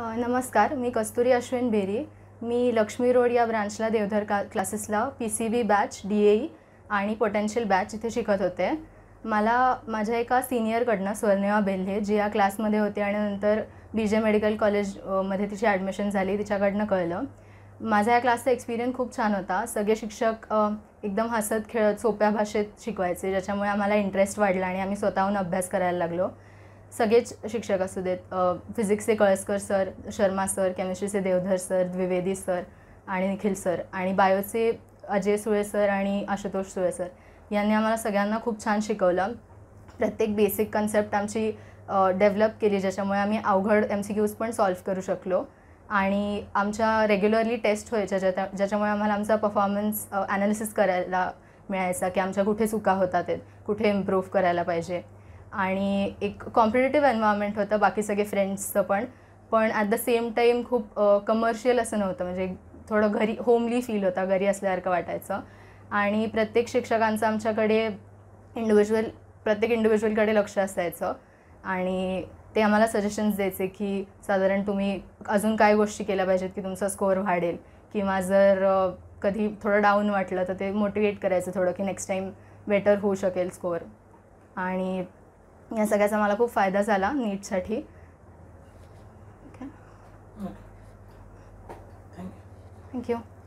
नमस्कार मी कस्तुरी अश्विन बेरी मी लक्ष्मी रोड या ब्रांचला देवधर का क्लासेसला P C B batch D एई आणि पोटेन्शियल बॅच इथे शिकत होते मला माझ्या एका सिनियरकडनं स्वर्णिमा बेल्हे जी या क्लासमध्ये होती आणि नंतर बी जे मेडिकल कॉलेजमध्ये तिची ॲडमिशन झाली तिच्याकडनं कळलं माझा या क्लासचा एक्सपिरियन्स खूप छान होता सगळे शिक्षक एकदम हसत खेळत सोप्या भाषेत शिकवायचे ज्याच्यामुळे आम्हाला इंटरेस्ट वाढला आणि आम्ही स्वतःहून अभ्यास करायला लागलो सगळेच शिक्षक असू देत फिजिक्सचे कळसकर सर शर्मा सर केमिस्ट्रीचे देवधर सर द्विवेदी सर आणि निखिल सर आणि बायोचे अजय सुळे सर आणि आशुतोष सुळे सर यांनी आम्हाला सगळ्यांना खूप छान शिकवलं प्रत्येक बेसिक कन्सेप्ट आमची डेव्हलप केली ज्याच्यामुळे आम्ही अवघड एम सी क्यूज पण सॉल्व्ह करू शकलो आणि आमच्या रेग्युलरली टेस्ट व्हायच्या ज्या ज्याच्यामुळे आम्हाला आमचा परफॉर्मन्स ॲनालिसिस करायला मिळायचा की आमच्या कुठे चुका होतात कुठे इम्प्रूव्ह करायला पाहिजे आणि एक कॉम्पिटेटिव्ह एन्व्हायरमेंट होतं बाकी सगळे फ्रेंड्सचं पण पण ॲट द सेम टाईम खूप कमर्शियल असं नव्हतं म्हणजे थोडं घरी होमली फील होता घरी असल्यासारखं वाटायचं आणि प्रत्येक शिक्षकांचं आमच्याकडे इंडिव्हिज्युअल प्रत्येक इंडिव्हिज्युअलकडे लक्ष असायचं आणि ते आम्हाला सजेशन्स द्यायचे की साधारण तुम्ही अजून काय गोष्टी केल्या पाहिजेत की तुमचा स्कोअर वाढेल किंवा जर कधी थोडं डाऊन वाटलं तर ते मोटिवेट करायचं थोडं की नेक्स्ट टाईम बेटर होऊ शकेल स्कोअर आणि या सगळ्याचा मला खूप फायदा झाला नीटसाठी थँक्यू